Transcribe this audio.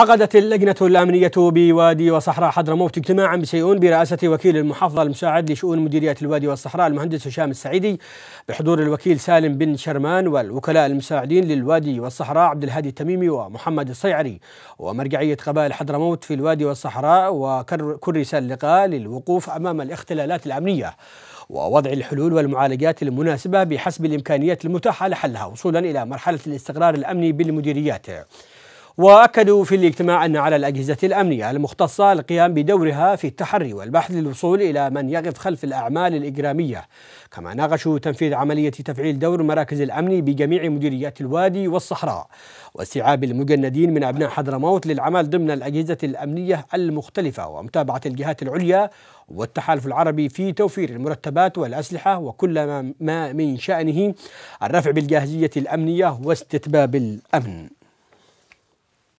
عقدت اللجنة الأمنية بوادي وصحراء حضرموت اجتماعا بشيئون برئاسة وكيل المحافظة المساعد لشؤون مديرية الوادي والصحراء المهندس هشام السعيدي بحضور الوكيل سالم بن شرمان والوكلاء المساعدين للوادي والصحراء عبد الهادي التميمي ومحمد الصيعري ومرجعية قبائل حضرموت في الوادي والصحراء وكرس اللقاء للوقوف أمام الاختلالات الأمنية ووضع الحلول والمعالجات المناسبة بحسب الإمكانيات المتاحة لحلها وصولا إلى مرحلة الاستقرار الأمني بالمديريات وأكدوا في الاجتماع أن على الأجهزة الأمنية المختصة القيام بدورها في التحري والبحث للوصول إلى من يقف خلف الأعمال الإجرامية كما ناقشوا تنفيذ عملية تفعيل دور مراكز الأمن بجميع مديريات الوادي والصحراء واستيعاب المجندين من أبناء حضرموت للعمل ضمن الأجهزة الأمنية المختلفة ومتابعة الجهات العليا والتحالف العربي في توفير المرتبات والأسلحة وكل ما من شأنه الرفع بالجاهزية الأمنية واستتباب الأمن